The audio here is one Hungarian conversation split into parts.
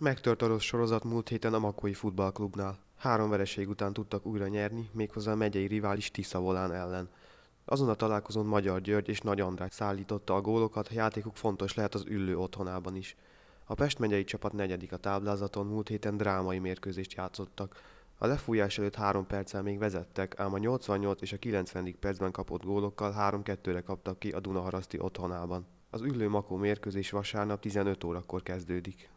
Megtört orosz sorozat múlt héten a Makói futballklubnál. Három vereség után tudtak újra nyerni, méghozzá a megyei rivális Tiszavolán ellen. Azon a találkozón Magyar György és Nagy András szállította a gólokat, a játékuk fontos lehet az ülő otthonában is. A Pest megyei csapat negyedik a táblázaton múlt héten drámai mérkőzést játszottak. A lefújás előtt három perccel még vezettek, ám a 88 és a 90. percben kapott gólokkal 3-2-re kaptak ki a Dunaharaszti otthonában. Az ülő makó mérkőzés vasárnap 15 órakor kezdődik.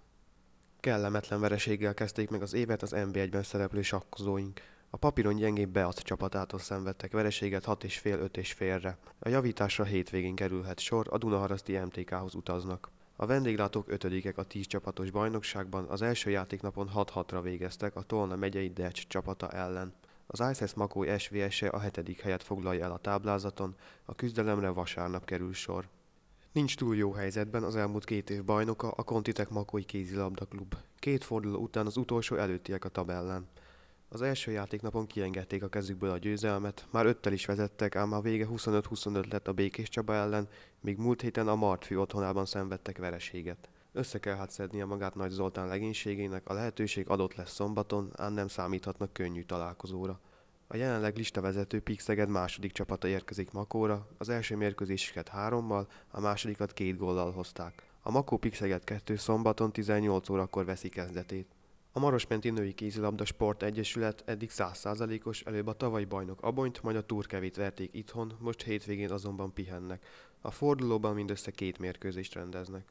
Kellemetlen vereséggel kezdték meg az évet az NB1-ben szereplő sakkozóink. A papíron gyengébb Beat csapatától szenvedtek vereséget 6 és fél 5 és félre. A javításra hétvégén kerülhet sor, a Dunaharaszti MTK-hoz utaznak. A vendéglátók ötödikek a 10 csapatos bajnokságban, az első játéknapon 6-6-ra végeztek a Tolna megyei Decs csapata ellen. Az ISS Makói SVS-e a hetedik helyet foglalja el a táblázaton, a küzdelemre vasárnap kerül sor. Nincs túl jó helyzetben az elmúlt két év bajnoka, a Kontitek Makói kézilabda klub. Két forduló után az utolsó előttiek a tabellán. Az első játéknapon kiengedték a kezükből a győzelmet, már öttel is vezettek, ám a vége 25-25 lett a Békés Csaba ellen, míg múlt héten a Martfi otthonában szenvedtek vereséget. Össze kell hát szednie magát Nagy Zoltán legénységének, a lehetőség adott lesz szombaton, ám nem számíthatnak könnyű találkozóra. A jelenleg listavezető Pixeged második csapata érkezik Makóra, az első mérkőzésüket hárommal, a másodikat két góllal hozták. A Makó Pixeged 2 szombaton 18 órakor veszi kezdetét. A Marosmenti Női Kézilabda Sport Egyesület eddig 100%-os, előbb a tavaly bajnok Abonyt, majd a Turkevét verték itthon, most hétvégén azonban pihennek. A fordulóban mindössze két mérkőzést rendeznek.